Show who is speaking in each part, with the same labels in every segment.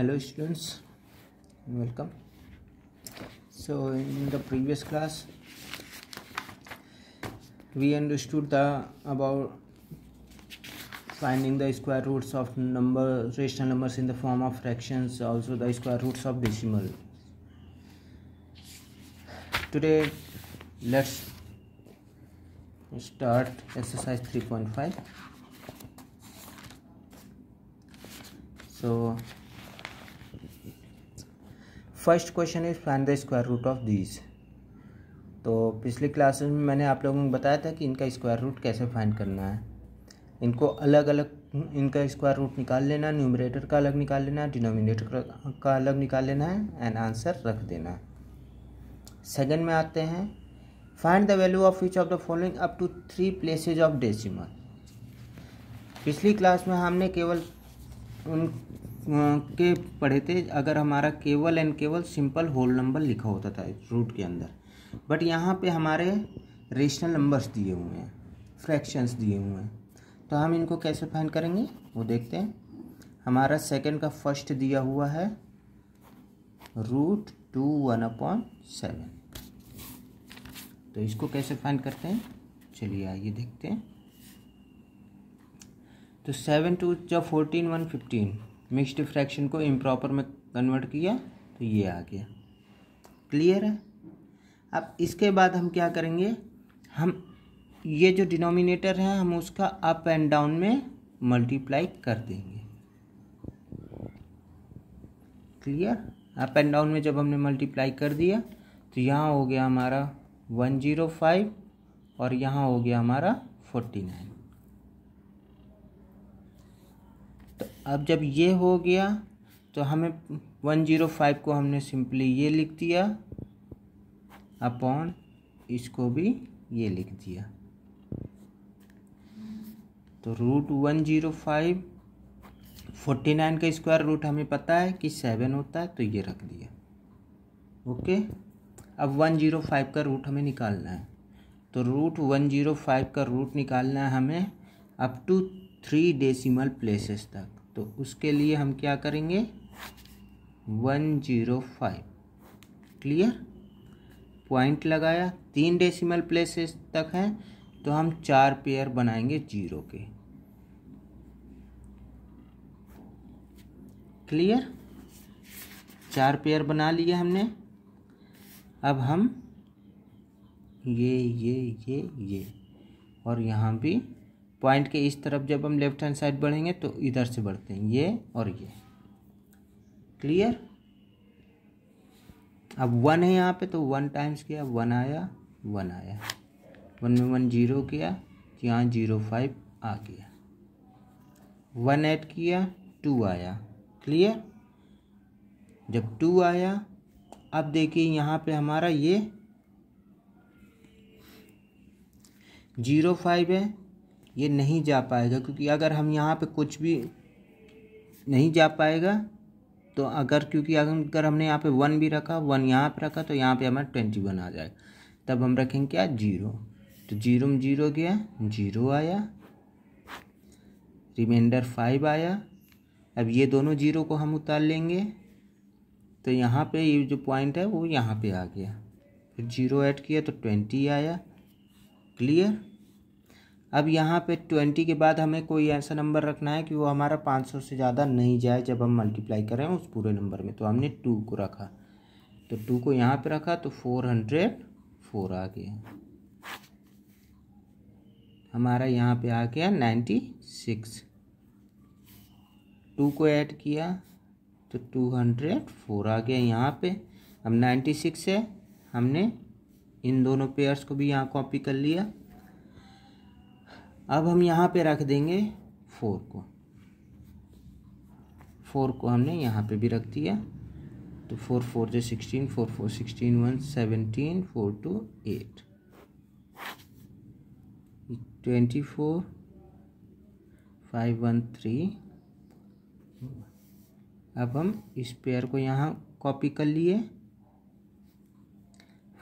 Speaker 1: hello students welcome so in the previous class we understood the about finding the square roots of number rational numbers in the form of fractions also the square roots of decimal today let's start exercise 3.5 so first question is find the square root of these तो पिछली classes में मैंने आप लोगों को बताया था कि इनका स्क्वायर रूट कैसे फाइंड करना है इनको अलग अलग इनका स्क्वायर रूट निकाल लेना न्यूमरेटर का अलग निकाल लेना डिनोमिनेटर का अलग निकाल लेना है एंड आंसर रख देना सेकंड में आते हैं find the value of each of the following up to three places of decimal पिछली क्लास में हमने केवल उन के पढ़े थे अगर हमारा केवल एंड केवल सिंपल होल नंबर लिखा होता था रूट के अंदर बट यहाँ पे हमारे रेशनल नंबर्स दिए हुए हैं फ्रैक्शंस दिए हुए हैं तो हम इनको कैसे फाइंड करेंगे वो देखते हैं हमारा सेकंड का फर्स्ट दिया हुआ है root two one upon seven तो इसको कैसे फाइंड करते हैं चलिए आइए देखते हैं तो सेवन टू जब fourteen one fifteen mixed fraction को इम्प्रॉपर में कन्वर्ट किया तो ये आ गया क्लियर है अब इसके बाद हम क्या करेंगे हम ये जो डिनोमिनेटर है हम उसका अप एंड डाउन में मल्टीप्लाई कर देंगे क्लियर अप एंड डाउन में जब हमने मल्टीप्लाई कर दिया तो यहाँ हो गया हमारा वन जीरो फाइव और यहाँ हो गया हमारा फोर्टी नाइन अब जब ये हो गया तो हमें वन जीरो फाइव को हमने सिंपली ये लिख दिया अपॉन इसको भी ये लिख दिया तो root one zero five forty nine का स्क्वायर रूट हमें पता है कि सेवन होता है तो ये रख दिया ओके अब वन जीरो फाइव का रूट हमें निकालना है तो रूट वन जीरो फाइव का रूट निकालना है हमें up to three decimal places तक तो उसके लिए हम क्या करेंगे one zero five clear point लगाया तीन डेसिमल प्लेसेस तक हैं तो हम चार पेयर बनाएंगे जीरो के क्लियर चार पेयर बना लिए हमने अब हम ये ये ये ये और यहाँ भी पॉइंट के इस तरफ जब हम लेफ्ट हैंड साइड बढ़ेंगे तो इधर से बढ़ते हैं ये और ये क्लियर अब वन है यहाँ पे तो वन टाइम्स किया वन आया वन आया वन में वन जीरो किया यहाँ जीरो फाइव आ गया वन ऐड किया टू आया क्लियर जब टू आया अब देखिए यहाँ पे हमारा ये जीरो फाइव है ये नहीं जा पाएगा क्योंकि अगर हम यहाँ पे कुछ भी नहीं जा पाएगा तो अगर क्योंकि अगर हमने यहाँ पे वन भी रखा वन यहाँ पे रखा तो यहाँ पे हमारा ट्वेंटी वन आ जाएगा तब हम रखेंगे क्या जीरो तो जीरो में जीरो गया जीरो आया रिमाइंडर फाइव आया अब ये दोनों जीरो को हम उतार लेंगे तो यहाँ पे ये जो पॉइंट है वो यहाँ पे आ गया फिर जीरो ऐड किया तो ट्वेंटी आया क्लियर अब यहाँ पे ट्वेंटी के बाद हमें कोई ऐसा नंबर रखना है कि वो हमारा पाँच सौ से ज़्यादा नहीं जाए जब हम मल्टीप्लाई करें उस पूरे नंबर में तो हमने टू को रखा तो टू को यहाँ पे रखा तो फोर हंड्रेड फोर आ गया हमारा यहाँ पे आ गया नाइन्टी सिक्स टू को ऐड किया तो टू हंड्रेड फोर आ गया यहाँ पे अब नाइन्टी सिक्स है हमने इन दोनों पेयर्स को भी यहाँ कॉपी कर लिया अब हम यहाँ पे रख देंगे फोर को फोर को हमने यहाँ पे भी रख दिया तो फोर फोर जो sixteen four four sixteen one seventeen four two eight twenty four five one three अब हम इस पेयर को यहाँ कॉपी कर लिए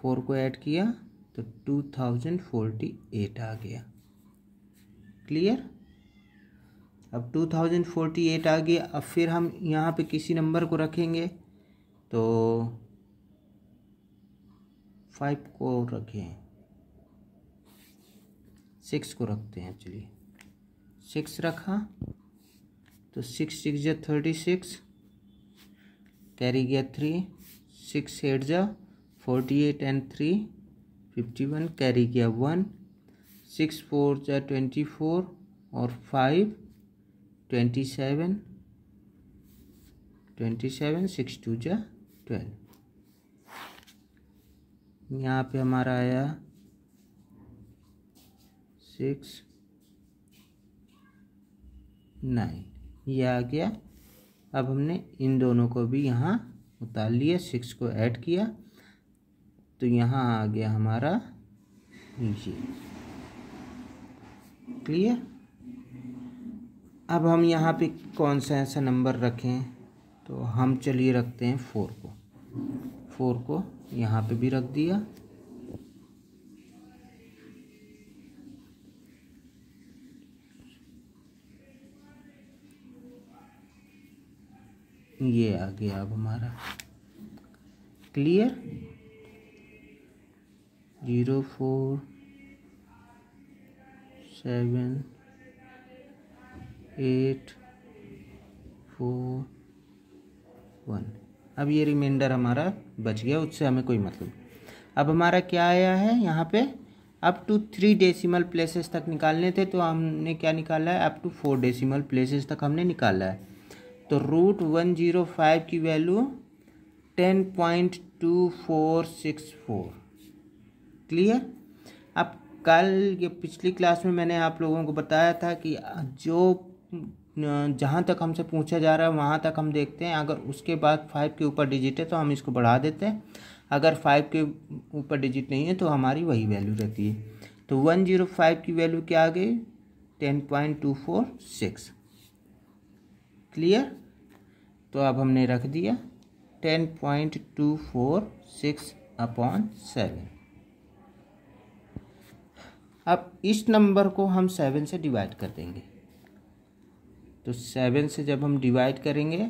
Speaker 1: फोर को ऐड किया तो टू थाउजेंड फोर्टी एट आ गया क्लियर अब 2048 आ गया अब फिर हम यहाँ पे किसी नंबर को रखेंगे तो फाइव को रखें सिक्स को रखते हैं चलिए सिक्स रखा तो सिक्स सिक्स जो थर्टी सिक्स कैरी गया थ्री सिक्स एट जा forty eight and three fifty one carry गया वन सिक्स फोर चाहे ट्वेंटी फोर और five twenty seven twenty seven six two जा ट्वेल्व यहाँ पे हमारा आया सिक्स नाइन ये आ गया अब हमने इन दोनों को भी यहाँ उतार लिया सिक्स को ऐड किया तो यहाँ आ गया हमारा ये क्लियर अब हम यहाँ पे कौन सा ऐसा नंबर रखें तो हम चलिए रखते हैं फोर को फोर को यहाँ पे भी रख दिया ये आ गया अब हमारा clear zero four seven eight four one अब ये रिमाइंडर हमारा बच गया उससे हमें कोई मतलब अब हमारा क्या आया है यहाँ पे up to three decimal places तक निकालने थे तो हमने क्या निकाला है up to four decimal places तक हमने निकाला है तो रूट वन जीरो फाइव की value ten point two four six four clear अब कल ये पिछली क्लास में मैंने आप लोगों को बताया था कि जो जहाँ तक हमसे पूछा जा रहा है वहाँ तक हम देखते हैं अगर उसके बाद फाइव के ऊपर डिजिट है तो हम इसको बढ़ा देते हैं अगर फाइव के ऊपर डिजिट नहीं है तो हमारी वही वैल्यू रहती है तो वन जीरो फाइव की वैल्यू क्या आ गई ten point two four six clear तो अब हमने रख दिया ten point two four six upon seven अब इस नंबर को हम सेवन से डिवाइड कर देंगे तो सेवन से जब हम डिवाइड करेंगे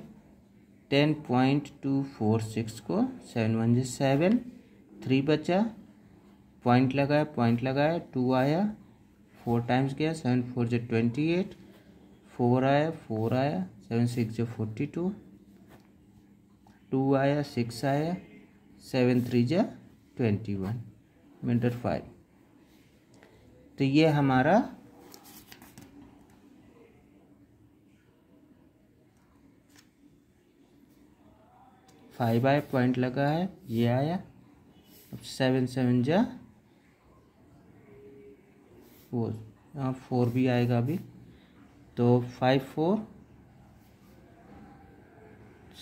Speaker 1: ten point two four six को सेवन वन जे सेवन थ्री बचा पॉइंट लगाया पॉइंट लगाया टू आया फोर टाइम्स गया सेवन फोर जो ट्वेंटी एट फोर आया फोर आया सेवन सिक्स जो फोर्टी टू टू आया सिक्स आया सेवन थ्री जो ट्वेंटी वन मिनटर फाइव तो ये हमारा फाइव आए पॉइंट लगा है ये आया अब सेवन सेवन जा फोर यहाँ फोर भी आएगा अभी तो फाइव फोर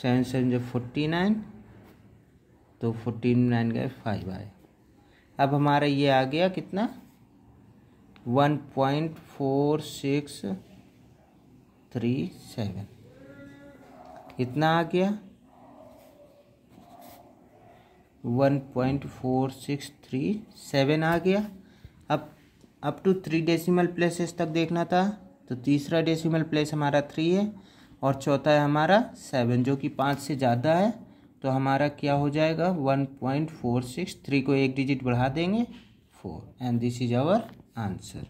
Speaker 1: सेवन सेवन जो फोर्टी नाइन तो फोर्टी नाइन गए फाइव आए अब हमारा ये आ गया कितना one point four six three seven कितना आ गया one point four six three seven आ गया अब up to three decimal places तक देखना था तो तीसरा डेसिमल प्लेस हमारा थ्री है और चौथा है हमारा सेवन जो कि पाँच से ज़्यादा है तो हमारा क्या हो जाएगा one point four six three को एक डिजिट बढ़ा देंगे four and this is our answer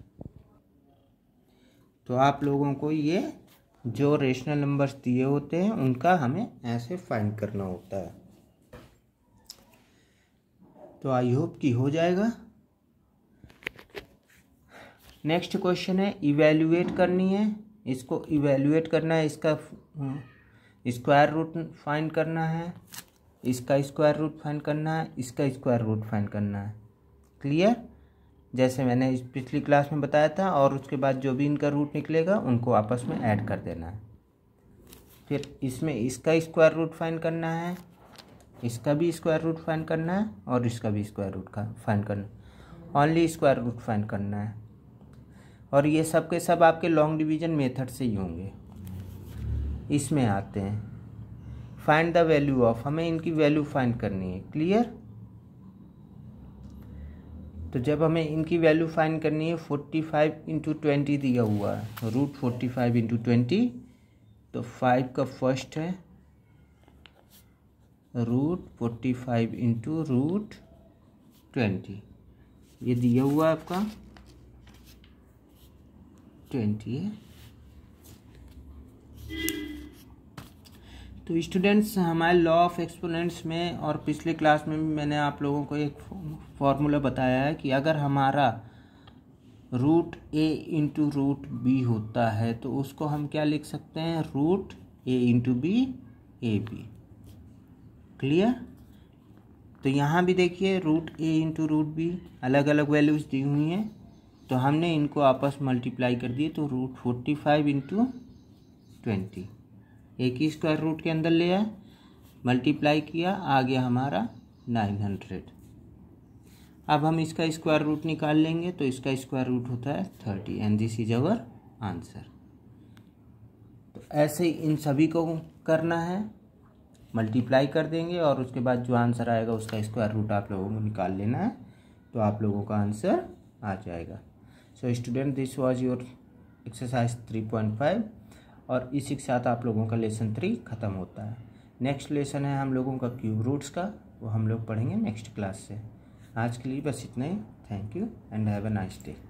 Speaker 1: तो आप लोगों को ये जो रेशनल नंबर्स दिए होते हैं उनका हमें ऐसे फाइंड करना होता है तो आई होप कि हो जाएगा नेक्स्ट क्वेश्चन है इवेल्युएट करनी है इसको इवेल्युएट करना है इसका स्क्वायर रूट फाइंड करना है इसका स्क्वायर रूट फाइंड करना है इसका स्क्वायर रूट फाइंड करना है क्लियर जैसे मैंने इस पिछली क्लास में बताया था और उसके बाद जो भी इनका रूट निकलेगा उनको आपस में ऐड कर देना है फिर इसमें इसका स्क्वायर रूट फाइन करना है इसका भी स्क्वायर रूट फाइन करना है और इसका भी स्क्वायर रूट का फाइन करना ओनली स्क्वायर रूट फाइन करना है और ये सब के सब आपके लॉन्ग डिवीजन मेथड से ही होंगे इसमें आते हैं फाइंड द वैल्यू ऑफ हमें इनकी वैल्यू फाइंड करनी है क्लियर तो जब हमें इनकी वैल्यू फाइन करनी है फोर्टी फाइव इंटू ट्वेंटी दिया हुआ है root forty five into twenty तो फाइव का फर्स्ट है root forty five into root twenty ये दिया हुआ है आपका ट्वेंटी है तो स्टूडेंट्स हमारे लॉ ऑफ एक्सपोनेंट्स में और पिछले क्लास में भी मैंने आप लोगों को एक फॉर्मूला बताया है कि अगर हमारा root A into root B होता है तो उसको हम क्या लिख सकते हैं root A into B A B clear तो यहाँ भी देखिए root A into root B अलग अलग वैल्यूज़ दी हुई हैं तो हमने इनको आपस मल्टीप्लाई कर दिए तो root forty five into twenty एक ही स्क्वायर रूट के अंदर ले आए मल्टीप्लाई किया आ गया हमारा नाइन हंड्रेड अब हम इसका स्क्वायर रूट निकाल लेंगे तो इसका स्क्वायर रूट होता है thirty and this is our answer तो ऐसे ही इन सभी को करना है मल्टीप्लाई कर देंगे और उसके बाद जो आंसर आएगा उसका स्क्वायर रूट आप लोगों को निकाल लेना है तो आप लोगों का आंसर आ जाएगा so student this was your exercise three point five और इसी के साथ आप लोगों का लेसन थ्री ख़त्म होता है नेक्स्ट लेसन है हम लोगों का क्यूब रूट्स का वो हम लोग पढ़ेंगे नेक्स्ट क्लास से आज के लिए बस इतना ही thank you and have a nice day